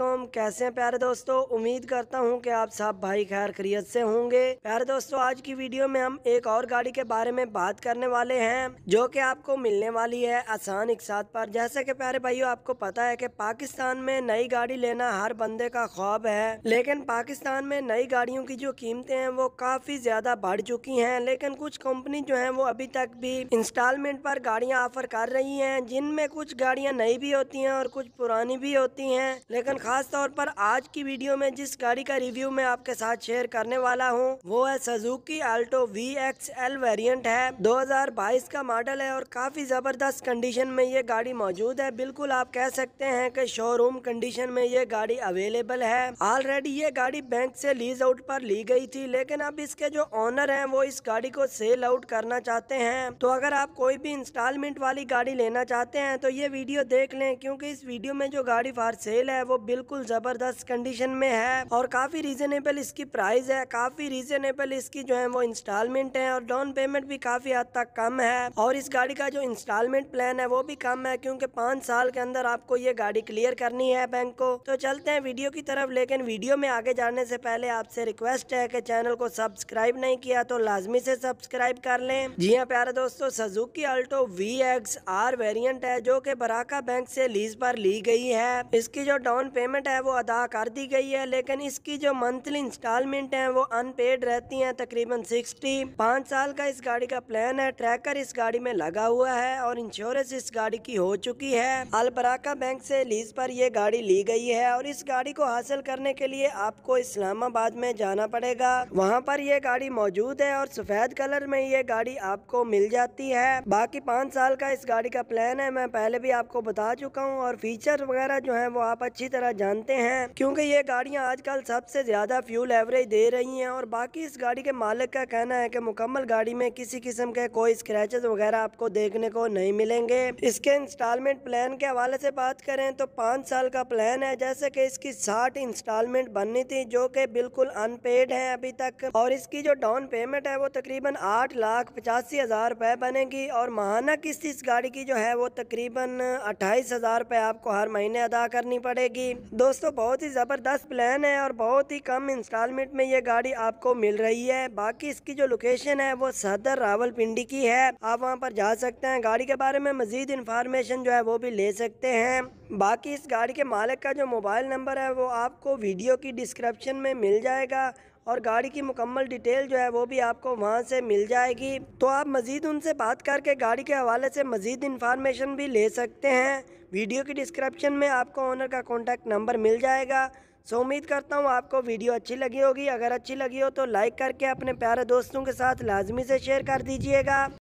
वालेकुम कैसे हैं प्यारे दोस्तों उम्मीद करता हूं कि आप सब भाई खैर खरीत से होंगे प्यारे दोस्तों आज की वीडियो में हम एक और गाड़ी के बारे में बात करने वाले हैं जो कि आपको मिलने वाली है आसान इकसात पर जैसे कि प्यारे भाइयों आपको पता है कि पाकिस्तान में नई गाड़ी लेना हर बंदे का ख्वाब है लेकिन पाकिस्तान में नई गाड़ियों की जो कीमतें हैं वो काफी ज्यादा बढ़ चुकी है लेकिन कुछ कंपनी जो है वो अभी तक भी इंस्टॉलमेंट पर गाड़ियाँ ऑफर कर रही है जिनमें कुछ गाड़ियाँ नई भी होती है और कुछ पुरानी भी होती हैं लेकिन ख़ास तौर पर आज की वीडियो में जिस गाड़ी का रिव्यू मैं आपके साथ शेयर करने वाला हूँ वो है Suzuki Alto V X L variant है 2022 का मॉडल है और काफ़ी ज़बरदस्त कंडीशन में ये गाड़ी मौजूद है बिल्कुल आप कह सकते हैं कि शोरूम कंडीशन में ये गाड़ी अवेलेबल है ऑलरेडी ये गाड़ी बैंक से लीज आउट पर ली गई थी लेकिन अब इसके जो ऑनर है वो इस गाड़ी को सेल आउट करना चाहते हैं तो अगर आप कोई भी इंस्टॉलमेंट वाली गाड़ी लेना चाहते हैं तो ये वीडियो देख लें क्योंकि इस वीडियो में जो गाड़ी फॉर सेल है वो बिल्कुल ज़बरदस्त कंडीशन में है और काफ़ी रीज़नेबल इसकी प्राइस है काफ़ी रीज़नेबल इसकी जो है वो इंस्टॉलमेंट है और डाउन पेमेंट भी काफ़ी हद तक कम है और इस गाड़ी का जो इंस्टॉलमेंट प्लान है वो भी कम है क्योंकि पांच साल के अंदर आपको ये गाड़ी क्लियर करनी है बैंक को तो चलते हैं वीडियो की तरफ लेकिन वीडियो में आगे जाने से पहले आपसे रिक्वेस्ट है कि चैनल को सब्सक्राइब नहीं किया तो लाजमी से सब्सक्राइब कर लें जी हाँ प्यारे दोस्तों Suzuki Alto V X R variant है जो कि बराका बैंक से लीज पर ली गई है इसकी जो डाउन पेमेंट पेमेंट है वो अदा कर दी गई है लेकिन इसकी जो मंथली इंस्टॉलमेंट है वो अनपेड रहती हैं तकरीबन सिक्सटी पाँच साल का इस गाड़ी का प्लान है ट्रैकर इस गाड़ी में लगा हुआ है और इंश्योरेंस इस गाड़ी की हो चुकी है अलबराका बैंक से लीज पर यह गाड़ी ली गई है और इस गाड़ी को हासिल करने के लिए आपको इस्लामाबाद में जाना पड़ेगा वहाँ पर यह गाड़ी मौजूद है और सफेद कलर में ये गाड़ी आपको मिल जाती है बाकी पाँच साल का इस गाड़ी का प्लान है मैं पहले भी आपको बता चुका हूँ और फीचर वगैरह जो है वो आप अच्छी तरह जानते हैं क्योंकि ये गाड़ियाँ आजकल सबसे ज़्यादा फ्यूल एवरेज दे रही हैं और बाकी इस गाड़ी के मालिक का कहना है कि मुकम्मल गाड़ी में किसी किस्म के कोई स्क्रैचेस वगैरह आपको देखने को नहीं मिलेंगे इसके इंस्टॉलमेंट प्लान के हवाले से बात करें तो पाँच साल का प्लान है जैसे कि इसकी साठ इंस्टॉलमेंट बननी थी जो कि बिल्कुल अनपेड है अभी तक और इसकी जो डाउन पेमेंट है वो तकरीबन आठ लाख पचासी हज़ार रुपए बनेगी और महाना किस्त इस गाड़ी की जो है वो तकरीबन अट्ठाईस हज़ार रुपए आपको हर महीने अदा करनी पड़ेगी दोस्तों बहुत ही ज़बरदस्त प्लान है और बहुत ही कम इंस्टॉलमेंट में ये गाड़ी आपको मिल रही है बाकी इसकी जो लोकेशन है वो सदर रावल पिंडी की है आप वहाँ पर जा सकते हैं गाड़ी के बारे में मजीद इंफॉर्मेशन जो है वो भी ले सकते हैं बाकी इस गाड़ी के मालिक का जो मोबाइल नंबर है वो आपको वीडियो की डिस्क्रिप्शन में मिल जाएगा और गाड़ी की मुकम्मल डिटेल जो है वो भी आपको वहाँ से मिल जाएगी तो आप मज़ीद उनसे बात करके गाड़ी के हवाले से मज़ीद इन्फॉर्मेशन भी ले सकते हैं वीडियो की डिस्क्रिप्शन में आपको ओनर का कॉन्टैक्ट नंबर मिल जाएगा सो उम्मीद करता हूँ आपको वीडियो अच्छी लगी होगी अगर अच्छी लगी हो तो लाइक करके अपने प्यारे दोस्तों के साथ लाजमी से शेयर कर दीजिएगा